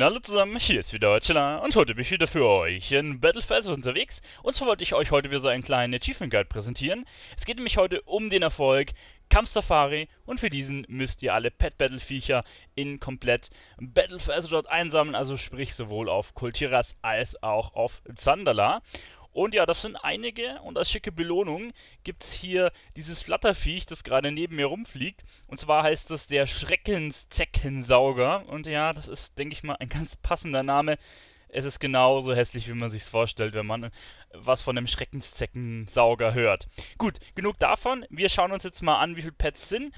Hallo zusammen, hier ist wieder Chilla und heute bin ich wieder für euch in Battle for Azeroth unterwegs und zwar wollte ich euch heute wieder so einen kleinen Achievement Guide präsentieren. Es geht nämlich heute um den Erfolg Kampfsafari und für diesen müsst ihr alle Pet Battle Viecher in komplett Battle for Azeroth einsammeln, also sprich sowohl auf Kultiras als auch auf Zandala. Und ja, das sind einige und als schicke Belohnung gibt es hier dieses Flatterviech, das gerade neben mir rumfliegt. Und zwar heißt das der Schreckenszeckensauger. Und ja, das ist, denke ich mal, ein ganz passender Name. Es ist genauso hässlich, wie man sich vorstellt, wenn man was von einem Schreckenszeckensauger hört. Gut, genug davon. Wir schauen uns jetzt mal an, wie viele Pets sind.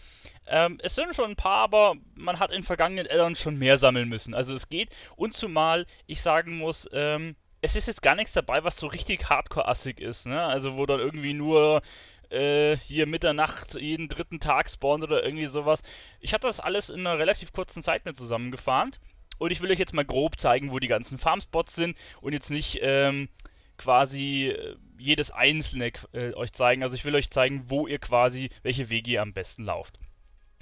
Ähm, es sind schon ein paar, aber man hat in vergangenen Addons schon mehr sammeln müssen. Also es geht. Und zumal ich sagen muss, ähm, es ist jetzt gar nichts dabei, was so richtig hardcore-assig ist, ne? Also wo dann irgendwie nur äh, hier Mitternacht jeden dritten Tag spawnt oder irgendwie sowas. Ich hatte das alles in einer relativ kurzen Zeit mit zusammengefahren. Und ich will euch jetzt mal grob zeigen, wo die ganzen Farmspots sind und jetzt nicht ähm, quasi äh, jedes einzelne äh, euch zeigen. Also ich will euch zeigen, wo ihr quasi, welche Wege ihr am besten lauft.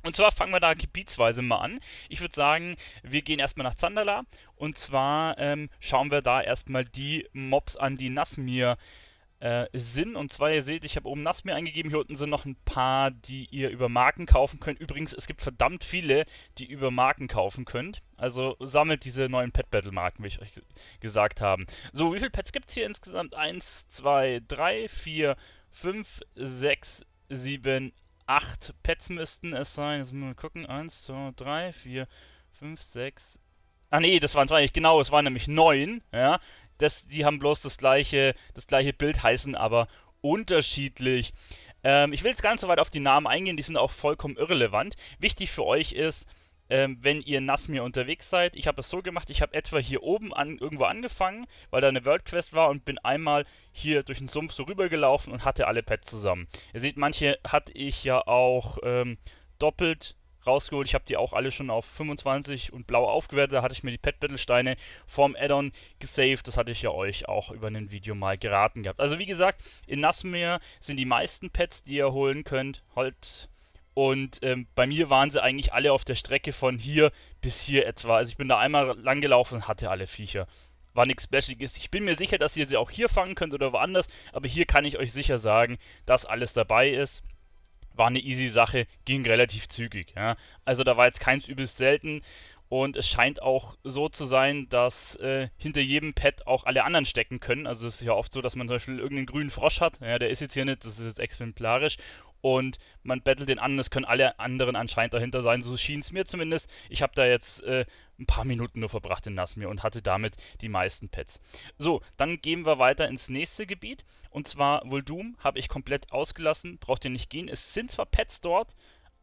Und zwar fangen wir da gebietsweise mal an. Ich würde sagen, wir gehen erstmal nach Zandala und zwar ähm, schauen wir da erstmal die Mobs an, die Nasmir äh, sind. Und zwar, ihr seht, ich habe oben Nasmir eingegeben, hier unten sind noch ein paar, die ihr über Marken kaufen könnt. Übrigens, es gibt verdammt viele, die über Marken kaufen könnt. Also sammelt diese neuen Pet Battle Marken, wie ich euch gesagt habe. So, wie viele Pets gibt es hier insgesamt? 1, 2, 3, 4, 5, 6, 7, 8 Pets müssten es sein. Jetzt müssen wir gucken. 1, 2, 3, 4, 5, 6. Ah nee, das waren zwei nicht genau, es waren nämlich 9. ja. Das, die haben bloß das gleiche, das gleiche Bild heißen, aber unterschiedlich. Ähm, ich will jetzt gar nicht so weit auf die Namen eingehen, die sind auch vollkommen irrelevant. Wichtig für euch ist, ähm, wenn ihr in Nasmir unterwegs seid. Ich habe es so gemacht, ich habe etwa hier oben an, irgendwo angefangen, weil da eine World Quest war und bin einmal hier durch den Sumpf so rübergelaufen und hatte alle Pets zusammen. Ihr seht, manche hatte ich ja auch ähm, doppelt rausgeholt. Ich habe die auch alle schon auf 25 und blau aufgewertet. Da hatte ich mir die Pet Battle Steine vom Addon gesaved. Das hatte ich ja euch auch über ein Video mal geraten gehabt. Also wie gesagt, in Nassmeer sind die meisten Pets, die ihr holen könnt, halt und ähm, bei mir waren sie eigentlich alle auf der Strecke von hier bis hier etwa. Also ich bin da einmal lang gelaufen und hatte alle Viecher. War nichts Specialiges. Ich bin mir sicher, dass ihr sie auch hier fangen könnt oder woanders. Aber hier kann ich euch sicher sagen, dass alles dabei ist. War eine easy Sache, ging relativ zügig. Ja. Also da war jetzt keins übelst selten. Und es scheint auch so zu sein, dass äh, hinter jedem Pad auch alle anderen stecken können. Also es ist ja oft so, dass man zum Beispiel irgendeinen grünen Frosch hat. Ja, der ist jetzt hier nicht, das ist jetzt exemplarisch und man battelt den an. Es können alle anderen anscheinend dahinter sein. So schien es mir zumindest. Ich habe da jetzt äh, ein paar Minuten nur verbracht in Nasmir und hatte damit die meisten Pets. So, dann gehen wir weiter ins nächste Gebiet. Und zwar Voldum habe ich komplett ausgelassen. Braucht ihr nicht gehen. Es sind zwar Pets dort,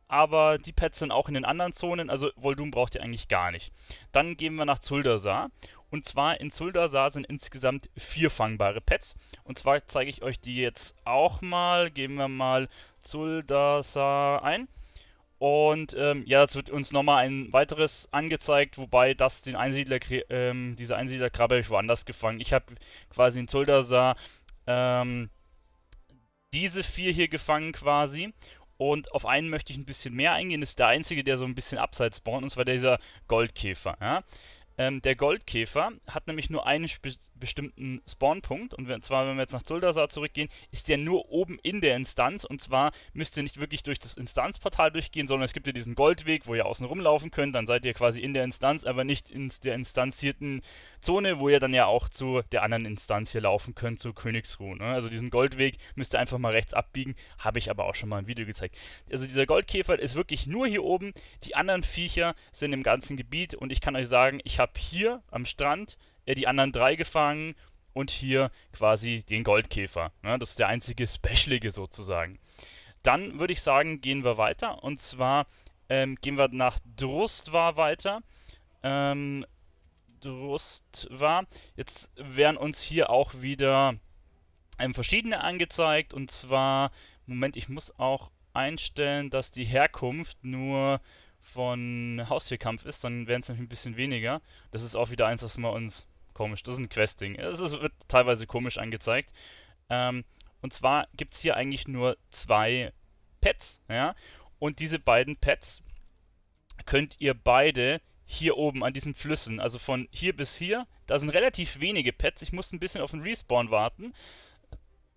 aber die Pets sind auch in den anderen Zonen, also Voldum braucht ihr eigentlich gar nicht. Dann gehen wir nach Zuldasar und zwar in Zuldasar sind insgesamt vier fangbare Pets. und zwar zeige ich euch die jetzt auch mal, geben wir mal Zuldasar ein. Und ähm, ja, jetzt wird uns nochmal ein weiteres angezeigt, wobei das den Einsiedler, ähm, diese Einsiedlerkrabbe habe ich woanders gefangen. Ich habe quasi in Zuldasar ähm, diese vier hier gefangen quasi und auf einen möchte ich ein bisschen mehr eingehen, das ist der einzige, der so ein bisschen abseits spawnt, und zwar dieser Goldkäfer. Ja? Ähm, der Goldkäfer hat nämlich nur eine spe bestimmten Spawnpunkt. Und wenn, zwar, wenn wir jetzt nach Zuldasar zurückgehen, ist der nur oben in der Instanz. Und zwar müsst ihr nicht wirklich durch das Instanzportal durchgehen, sondern es gibt ja diesen Goldweg, wo ihr außen rumlaufen könnt. Dann seid ihr quasi in der Instanz, aber nicht in der instanzierten Zone, wo ihr dann ja auch zu der anderen Instanz hier laufen könnt, zu Königsruhe. Ne? Also diesen Goldweg müsst ihr einfach mal rechts abbiegen. Habe ich aber auch schon mal im Video gezeigt. Also dieser Goldkäfer ist wirklich nur hier oben. Die anderen Viecher sind im ganzen Gebiet. Und ich kann euch sagen, ich habe hier am Strand äh, die anderen drei gefangen und hier quasi den Goldkäfer. Ne? Das ist der einzige Specialige sozusagen. Dann würde ich sagen, gehen wir weiter. Und zwar ähm, gehen wir nach Drustwar weiter. Ähm, Drustwar. Jetzt werden uns hier auch wieder ähm, verschiedene angezeigt. Und zwar, Moment, ich muss auch einstellen, dass die Herkunft nur von Haustierkampf ist. Dann wären es nämlich ein bisschen weniger. Das ist auch wieder eins, was wir uns komisch. Das ist ein Questing. Es ist, wird teilweise komisch angezeigt. Ähm, und zwar gibt es hier eigentlich nur zwei Pets. Ja? Und diese beiden Pets könnt ihr beide hier oben an diesen Flüssen, also von hier bis hier, da sind relativ wenige Pets. Ich muss ein bisschen auf den Respawn warten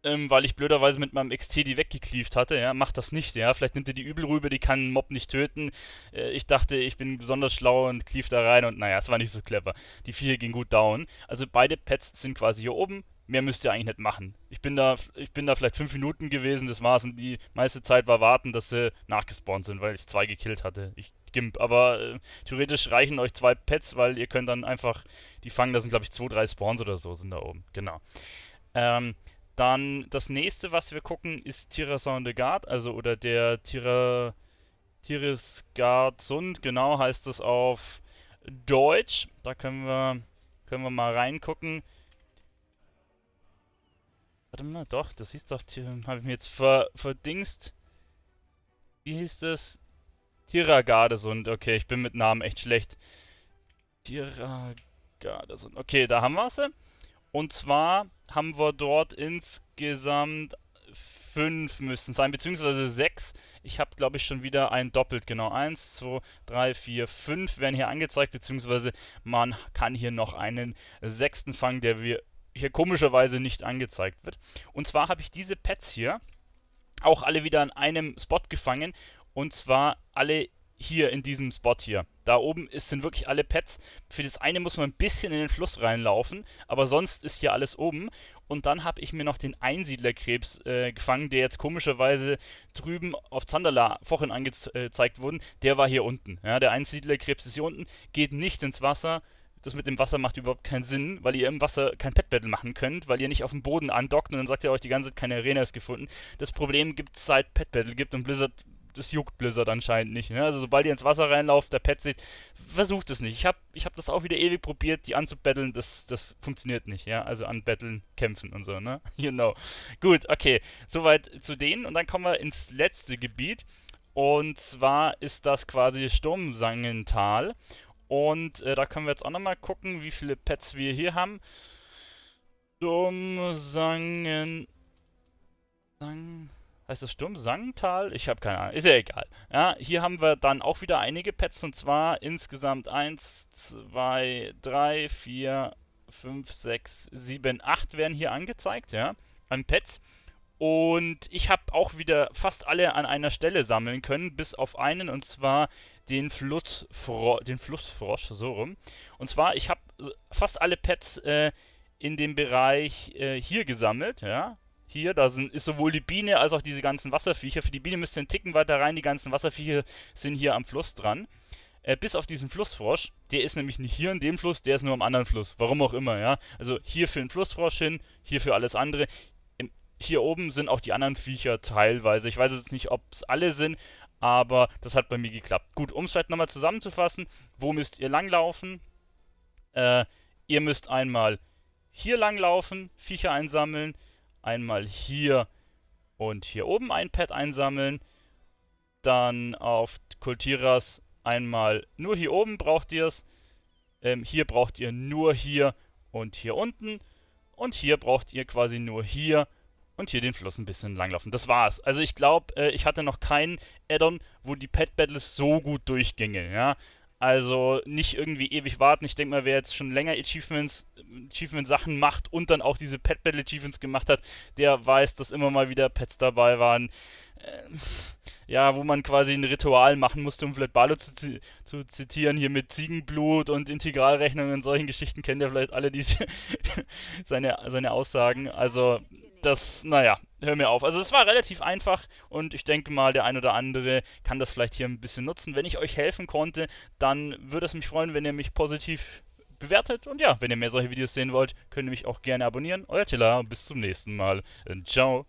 ähm, weil ich blöderweise mit meinem XT die weggeklieft hatte. Ja, macht das nicht, ja. Vielleicht nimmt ihr die übel rüber, die kann einen Mob nicht töten. Äh, ich dachte, ich bin besonders schlau und klieft da rein und naja, es war nicht so clever. Die 4 ging gut down. Also beide Pets sind quasi hier oben. Mehr müsst ihr eigentlich nicht machen. Ich bin da, ich bin da vielleicht fünf Minuten gewesen, das war's. Und die meiste Zeit war warten, dass sie nachgespawnt sind, weil ich zwei gekillt hatte. Ich Gimp. Aber äh, theoretisch reichen euch zwei Pets, weil ihr könnt dann einfach die fangen. Da sind, glaube ich, zwei, drei Spawns oder so sind da oben. Genau. Ähm, dann das nächste, was wir gucken, ist Tirasan de Gard, also oder der Tira, Tirisgard Sund, genau heißt es auf Deutsch. Da können wir, können wir mal reingucken. Warte mal, doch, das hieß doch, habe ich mir jetzt ver, verdingst. Wie hieß das? Sund, okay, ich bin mit Namen echt schlecht. Sund, okay, da haben wir es. Und zwar haben wir dort insgesamt fünf müssen sein, beziehungsweise sechs. Ich habe, glaube ich, schon wieder ein doppelt. Genau, eins, zwei, drei, vier, fünf werden hier angezeigt, beziehungsweise man kann hier noch einen sechsten fangen, der wir hier komischerweise nicht angezeigt wird. Und zwar habe ich diese Pets hier auch alle wieder an einem Spot gefangen. Und zwar alle hier in diesem Spot hier. Da oben ist, sind wirklich alle Pets. Für das eine muss man ein bisschen in den Fluss reinlaufen, aber sonst ist hier alles oben. Und dann habe ich mir noch den Einsiedlerkrebs äh, gefangen, der jetzt komischerweise drüben auf Zandala vorhin angezeigt wurde. Der war hier unten. Ja, der Einsiedlerkrebs ist hier unten, geht nicht ins Wasser. Das mit dem Wasser macht überhaupt keinen Sinn, weil ihr im Wasser kein Pet Battle machen könnt, weil ihr nicht auf dem Boden andockt und dann sagt ihr euch die ganze Zeit, keine Arena ist gefunden. Das Problem gibt es seit Pet Battle gibt und Blizzard das juckt Blizzard anscheinend nicht. Ne? Also sobald ihr ins Wasser reinlauft, der Pet sieht, versucht es nicht. Ich habe ich hab das auch wieder ewig probiert, die anzubetteln, das, das funktioniert nicht. Ja, Also anbetteln, kämpfen und so, ne? You know. Gut, okay. Soweit zu denen und dann kommen wir ins letzte Gebiet. Und zwar ist das quasi Sturmsangental. Und äh, da können wir jetzt auch nochmal gucken, wie viele Pets wir hier haben. Sturmsangental heißt das Sturm Sangental? Ich habe keine Ahnung, ist ja egal. Ja, hier haben wir dann auch wieder einige Pets und zwar insgesamt 1, 2, 3, 4, 5, 6, 7, 8 werden hier angezeigt, ja, an Pets. Und ich habe auch wieder fast alle an einer Stelle sammeln können, bis auf einen, und zwar den, Flussfro den Flussfrosch, so rum. Und zwar, ich habe fast alle Pets äh, in dem Bereich äh, hier gesammelt, ja. Hier, da sind, ist sowohl die Biene als auch diese ganzen Wasserviecher. Für die Biene müsst ihr einen Ticken weiter rein. Die ganzen Wasserviecher sind hier am Fluss dran. Äh, bis auf diesen Flussfrosch. Der ist nämlich nicht hier in dem Fluss, der ist nur am anderen Fluss. Warum auch immer, ja. Also hier für den Flussfrosch hin, hier für alles andere. Im, hier oben sind auch die anderen Viecher teilweise. Ich weiß jetzt nicht, ob es alle sind, aber das hat bei mir geklappt. Gut, um es vielleicht nochmal zusammenzufassen, wo müsst ihr langlaufen? Äh, ihr müsst einmal hier langlaufen, Viecher einsammeln, einmal hier und hier oben ein Pad einsammeln. Dann auf Kultiras einmal nur hier oben braucht ihr es. Ähm, hier braucht ihr nur hier und hier unten. Und hier braucht ihr quasi nur hier und hier den Fluss ein bisschen langlaufen. Das war's. Also ich glaube, äh, ich hatte noch keinen Addon, wo die Pet Battles so gut durchgingen, ja. Also nicht irgendwie ewig warten. Ich denke mal, wer jetzt schon länger Achievements, Achievement-Sachen macht und dann auch diese Pet Battle Achievements gemacht hat, der weiß, dass immer mal wieder Pets dabei waren. Äh, ja, wo man quasi ein Ritual machen musste, um vielleicht Barlow zu, zu, zitieren, hier mit Ziegenblut und Integralrechnungen und solchen Geschichten kennt ihr vielleicht alle diese seine, seine Aussagen. Also das, naja, hör mir auf. Also es war relativ einfach und ich denke mal, der ein oder andere kann das vielleicht hier ein bisschen nutzen. Wenn ich euch helfen konnte, dann würde es mich freuen, wenn ihr mich positiv bewertet. Und ja, wenn ihr mehr solche Videos sehen wollt, könnt ihr mich auch gerne abonnieren. Euer Tilla, bis zum nächsten Mal. Ciao.